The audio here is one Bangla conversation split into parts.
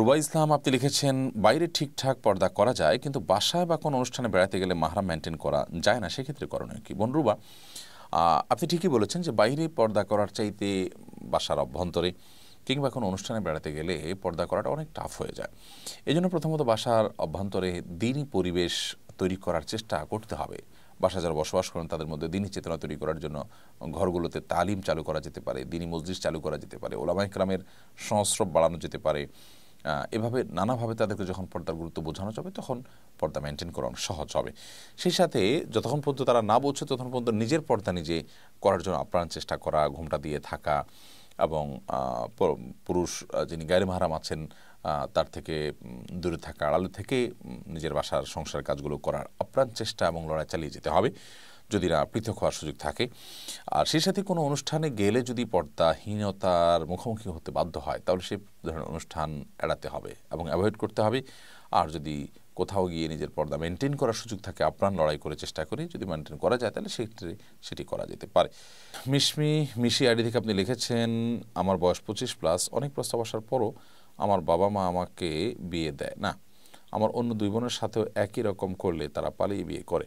রুবাই ইসলাম আপনি লিখেছেন বাইরে ঠিকঠাক পর্দা করা যায় কিন্তু বাসায় বা কোনো অনুষ্ঠানে বেড়াতে গেলে মাহারা মেনটেন করা যায় না সেক্ষেত্রে করণীয় কি বোন রুবা আপনি ঠিকই বলেছেন যে বাইরে পর্দা করার চাইতে বাসার অভ্যন্তরে কিংবা কোনো অনুষ্ঠানে বেড়াতে গেলে পর্দা করাটা অনেক টাফ হয়ে যায় এই জন্য প্রথমত বাসার অভ্যন্তরে দিনই পরিবেশ তৈরি করার চেষ্টা করতে হবে বাসা যারা বসবাস করেন তাদের মধ্যে দিনই চেতনা তৈরি করার জন্য ঘরগুলোতে তালিম চালু করা যেতে পারে দিনই মসজিদ চালু করা যেতে পারে ওলামা ইকরামের সংস্রব বাড়ানো যেতে পারে এভাবে নানাভাবে তাদেরকে যখন পর্দার গুরুত্ব বোঝানো যাবে তখন পর্দা মেনটেন করা অনেক সহজ হবে সেই সাথে যতক্ষণ পর্যন্ত তারা না বলছে ততক্ষণ পর্যন্ত নিজের পর্দা নিজে করার জন্য আপ্রাণ চেষ্টা করা ঘুমটা দিয়ে থাকা এবং পুরুষ যিনি গায়ে মাহারাম আছেন তার থেকে দূরে থাকা আড়ালে থেকে নিজের বাসার সংসার কাজগুলো করার অপ্রাণ চেষ্টা এবং লড়াই চালিয়ে যেতে হবে যদি না পৃথক হওয়ার সুযোগ থাকে আর সেই সাথে কোনো অনুষ্ঠানে গেলে যদি পর্দাহীনতার মুখোমুখি হতে বাধ্য হয় তাহলে সে ধরনের অনুষ্ঠান এড়াতে হবে এবং অ্যাভয়েড করতে হবে আর যদি কোথাও গিয়ে নিজের পর্দা মেনটেন করার সুযোগ থাকে আপ্রাণ লড়াই করে চেষ্টা করি যদি মেনটেন করা যায় তাহলে সেক্ষেত্রে সেটি করা যেতে পারে মিশমি মিশি আইডি থেকে আপনি লিখেছেন আমার বয়স পঁচিশ প্লাস অনেক প্রস্তাব আসার পরও আমার বাবা মা আমাকে বিয়ে দেয় না আমার অন্য দুই বোনের সাথেও একই রকম করলে তারা পালিয়ে বিয়ে করে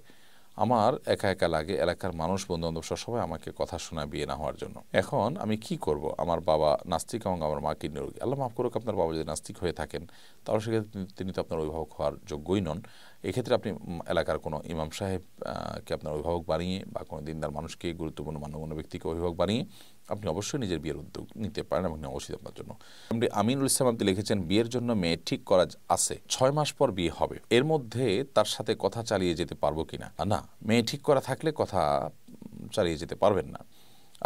আমার একা একা লাগে এলাকার মানুষ বন্ধুবান্ধব সবাই আমাকে কথা শোনায় বিয়ে না হওয়ার জন্য এখন আমি কি করব আমার বাবা নাস্তিক এবং আমার মা কিডনি রোগী আল্লাহ মাফ করুক আপনার বাবা যদি নাস্তিক হয়ে থাকেন তাহলে সেক্ষেত্রে তিনি তো আপনার অভিভাবক হওয়ার যোগ্যই নন এক্ষেত্রে আপনি এলাকার কোনো ইমাম সাহেবকে আপনার অভিভাবক বানিয়ে বা কোনো দিনদার মানুষকে গুরুত্বপূর্ণ মানব ব্যক্তিকে অভিভাবক বানিয়ে আপনি অবশ্যই নিজের বিয়ের উদ্যোগ নিতে পারেন এবং নেওয়া উচিত আপনার জন্য আমিনুল ইসলাম আপনি লিখেছেন বিয়ের জন্য মেয়ে ঠিক করা আছে ছয় মাস পর বিয়ে হবে এর মধ্যে তার সাথে কথা চালিয়ে যেতে পারবো কিনা না মেয়ে ঠিক করা থাকলে কথা চালিয়ে যেতে পারবেন না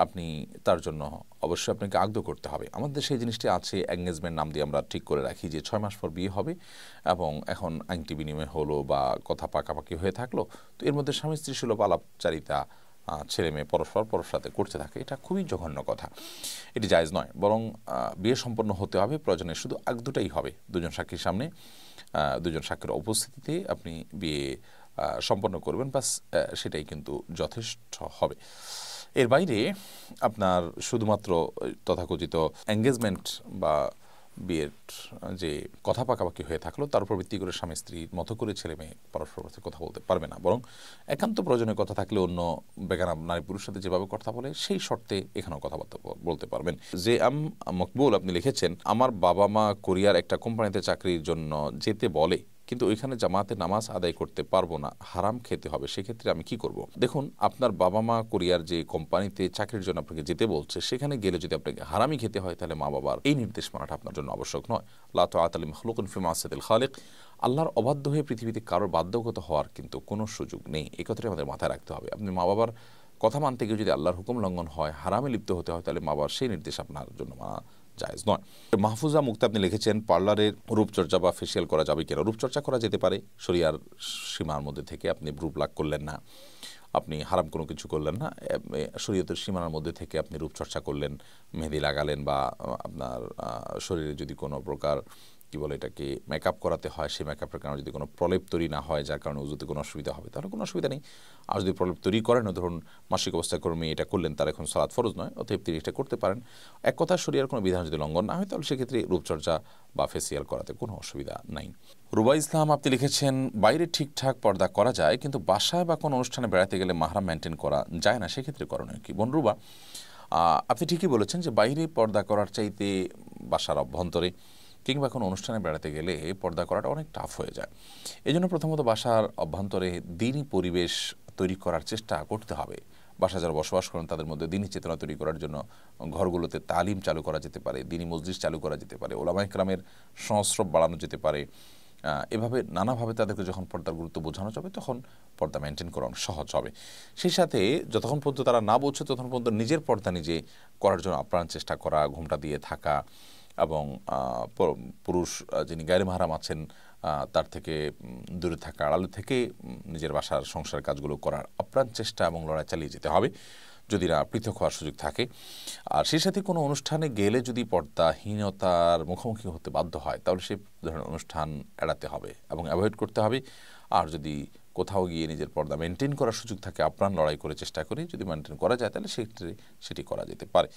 আপনি তার জন্য অবশ্যই আপনাকে আগ্রহ করতে হবে আমাদের সেই জিনিসটি আছে এঙ্গেজমেন্ট নাম দিয়ে আমরা ঠিক করে রাখি যে ছয় মাস পর বিয়ে হবে এবং এখন আংটি বিনিময় হলো বা কথা পাকাপাকি হয়ে থাকলো তো এর মধ্যে স্বামী স্ত্রী সুলভ আলাপচারিতা ছেলে মেয়ে পরস্পর পরস্পরাতে করতে থাকে এটা খুবই জঘন্য কথা এটি জায়জ নয় বরং বিয়ে সম্পন্ন হতে হবে প্রয়োজনে শুধু আগ দুটাই হবে দুজন সাক্ষীর সামনে দুজন সাক্ষীর উপস্থিতিতে আপনি বিয়ে সম্পন্ন করবেন বাস সেটাই কিন্তু যথেষ্ট হবে এর বাইরে আপনার শুধুমাত্র তথাকথিত এঙ্গেজমেন্ট বা বিয়ের যে কথা পাকাপাকি হয়ে থাকলো তার উপর ভিত্তি করে স্বামী স্ত্রীর মতো করে ছেলে মেয়ে পরস্পর কথা বলতে পারবে না বরং একান্ত প্রয়োজনীয় কথা থাকলে অন্য বেগানা নারী পুরুষের সাথে যেভাবে কথা বলে সেই শর্তে এখানেও কথাবার্তা বলতে পারবেন যে আম মকবুল আপনি লিখেছেন আমার বাবা মা কোরিয়ার একটা কোম্পানিতে চাকরির জন্য যেতে বলে কিন্তু ওইখানে জামাতে নামাজ আদায় করতে পারবো না হারাম খেতে হবে সেক্ষেত্রে আমি কি করব। দেখুন আপনার বাবা মা কোরিয়ার যে কোম্পানিতে চাকরির জন্য আপনাকে যেতে বলছে সেখানে গেলে যদি আপনাকে হারামি খেতে হয় তাহলে মা বাবার এই নির্দেশ মানাটা আপনার জন্য আবশ্যক নয় লাত আতালিম হলুকুন ফিমাসেদুল খালেক আল্লাহর অবাধ্য হয়ে পৃথিবীতে কারোর বাধ্যগত হওয়ার কিন্তু কোনো সুযোগ নেই একথাটাই আমাদের মাথায় রাখতে হবে আপনি মা বাবার কথা মানতে গিয়ে যদি আল্লাহর হুকুম লঙ্ঘন হয় হারামে লিপ্ত হতে হয় তাহলে মা বাবার সেই নির্দেশ আপনার জন্য মানা জায়জ নয় মাহফুজা মুক্তা আপনি লিখেছেন পার্লারের রূপচর্চা বা ফেসিয়াল করা যাবে কিনা রূপচর্চা করা যেতে পারে শরিয়ার সীমার মধ্যে থেকে আপনি রূপ লাগ করলেন না আপনি হারাম কোনো কিছু করলেন না শরীয়তের সীমানার মধ্যে থেকে আপনি রূপচর্চা করলেন মেহেদি লাগালেন বা আপনার শরীরে যদি কোনো প্রকার কি বলে এটাকে মেকআপ করাতে হয় সেই মেকআপের কারণে যদি কোনো প্রলেপ তৈরি না হয় যার কারণে উজুতে কোনো অসুবিধা হবে তাহলে কোনো অসুবিধা নেই আর যদি প্রলেপ তৈরি করেন ধরুন মাসিক অবস্থায় কর্মী এটা করলেন তার এখন সালাদ ফরজ নয় অতএব তিনি এটা করতে পারেন এক কথা শরীরের কোনো বিধান যদি লঙ্ঘন না হয় তাহলে সেক্ষেত্রে রূপচর্চা বা ফেসিয়াল করাতে কোনো অসুবিধা নাই রুবাই ইসলাম আপনি লিখেছেন বাইরে ঠিকঠাক পর্দা করা যায় কিন্তু বাসায় বা কোনো অনুষ্ঠানে বেড়াতে গেলে মাহারা মেনটেন করা যায় না সেক্ষেত্রে করণীয় কি বোন রুবা আপনি ঠিকই বলেছেন যে বাইরে পর্দা করার চাইতে বাসার অভ্যন্তরে কিংবা কোনো অনুষ্ঠানে বেড়াতে গেলে পর্দা করাটা অনেক টাফ হয়ে যায় এজন্য প্রথমত বাসার অভ্যন্তরে দিনই পরিবেশ তৈরি করার চেষ্টা করতে হবে বাসা যারা বসবাস করেন তাদের মধ্যে দিনই চেতনা তৈরি করার জন্য ঘরগুলোতে তালিম চালু করা যেতে পারে দিনই মসজিদ চালু করা যেতে পারে ওলামাইকরামের সংস্রব বাড়ানো যেতে পারে এভাবে নানাভাবে তাদেরকে যখন পর্দার গুরুত্ব বোঝানো যাবে তখন পর্দা মেনটেন করা অনেক সহজ হবে সেই সাথে যতক্ষণ পর্যন্ত তারা না বলছে ততক্ষণ পর্যন্ত নিজের পর্দা নিজে করার জন্য আপ্রাণ চেষ্টা করা ঘুমটা দিয়ে থাকা এবং পুরুষ যিনি গাড়ি মাহারাম আছেন তার থেকে দূরে থাকা আড়ালে থেকে নিজের বাসার সংসার কাজগুলো করার আপ্রাণ চেষ্টা এবং লড়াই চালিয়ে যেতে হবে যদি না পৃথক হওয়ার সুযোগ থাকে আর সেই সাথে কোনো অনুষ্ঠানে গেলে যদি পর্দাহীনতার মুখোমুখি হতে বাধ্য হয় তাহলে সে ধরনের অনুষ্ঠান এড়াতে হবে এবং অ্যাভয়েড করতে হবে আর যদি কোথাও গিয়ে নিজের পর্দা মেনটেন করার সুযোগ থাকে আপ্রাণ লড়াই করে চেষ্টা করে যদি মেনটেন করা যায় তাহলে সেক্ষেত্রে সেটি করা যেতে পারে